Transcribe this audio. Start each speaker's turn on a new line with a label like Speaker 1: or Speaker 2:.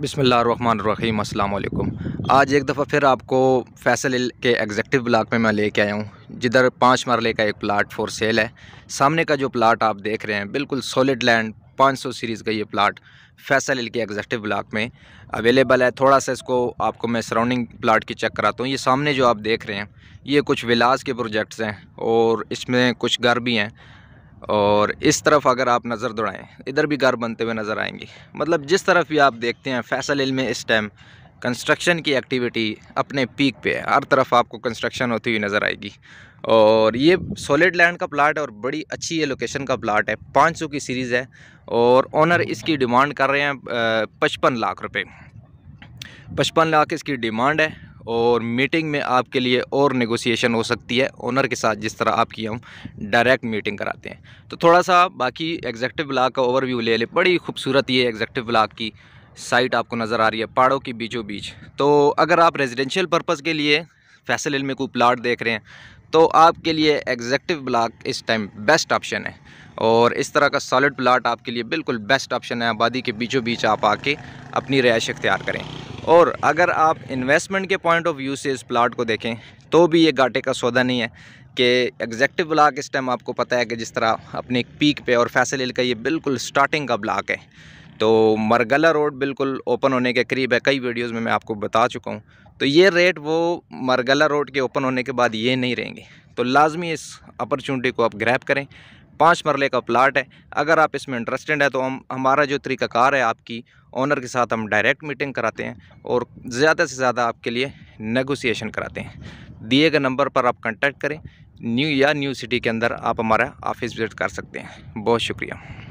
Speaker 1: बिसमीम अल्लाम आज एक दफ़ा फिर आपको फैसल के एग्जेक्टिव ब्लाक में मैं लेके आया हूँ जिधर पाँच मरले का एक प्लाट फॉर सेल है सामने का जो प्लाट आप देख रहे हैं बिल्कुल सॉलिड लैंड 500 सीरीज़ का ये प्लाट फैसल के एग्जेक्टिव ब्लाक में अवेलेबल है थोड़ा सा इसको आपको मैं सराउंडिंग प्लाट की चेक कराता हूँ ये सामने जो आप देख रहे हैं ये कुछ विलास के प्रोजेक्ट्स हैं और इसमें कुछ घर भी हैं और इस तरफ अगर आप नज़र दौड़ाएँ इधर भी घर बनते हुए नज़र आएंगे मतलब जिस तरफ भी आप देखते हैं फैसल इल में इस टाइम कंस्ट्रक्शन की एक्टिविटी अपने पीक पे है हर तरफ आपको कंस्ट्रक्शन होती हुई नज़र आएगी और ये सॉलिड लैंड का प्लाट है और बड़ी अच्छी ये लोकेशन का प्लाट है सौ की सीरीज़ है और ऑनर इसकी डिमांड कर रहे हैं पचपन लाख रुपए पचपन लाख इसकी डिमांड है और मीटिंग में आपके लिए और नेगोशिएशन हो सकती है ओनर के साथ जिस तरह आपकी हम डायरेक्ट मीटिंग कराते हैं तो थोड़ा सा बाकी एग्जेक्टिव ब्लाक का ओवरव्यू ले ले बड़ी खूबसूरत ये एग्जैक्टिव ब्लाक की साइट आपको नज़र आ रही है पहाड़ों के बीचों बीच तो अगर आप रेजिडेंशियल पर्पज़ के लिए फैसल हिल में कोई प्लाट देख रहे हैं तो आपके लिए एग्जैक्टिव ब्लाक इस टाइम बेस्ट ऑप्शन है और इस तरह का सॉलिड प्लाट आपके लिए बिल्कुल बेस्ट ऑप्शन है आबादी के बीचों बीच आप आके अपनी रिहाइश इख्तियार करें और अगर आप इन्वेस्टमेंट के पॉइंट ऑफ व्यू से इस प्लाट को देखें तो भी ये घाटे का सौदा नहीं है कि एग्जैक्टिव ब्लाक इस टाइम आपको पता है कि जिस तरह अपने पीक पे और फैसल का ये बिल्कुल स्टार्टिंग का ब्लाक है तो मरगला रोड बिल्कुल ओपन होने के करीब है कई वीडियोज़ में मैं आपको बता चुका हूँ तो ये रेट वो मरगला रोड के ओपन होने के बाद ये नहीं रहेंगे तो लाजमी इस अपॉर्चुनिटी को आप ग्रैप करें पाँच मरले का प्लाट है अगर आप इसमें इंटरेस्टेड है तो हम हमारा जो तरीकाकार है आपकी ओनर के साथ हम डायरेक्ट मीटिंग कराते हैं और ज़्यादा से ज़्यादा आपके लिए नेगोसिएशन कराते हैं दिए गए नंबर पर आप कॉन्टैक्ट करें न्यू या न्यू सिटी के अंदर आप हमारा ऑफिस विज़िट कर सकते हैं बहुत शुक्रिया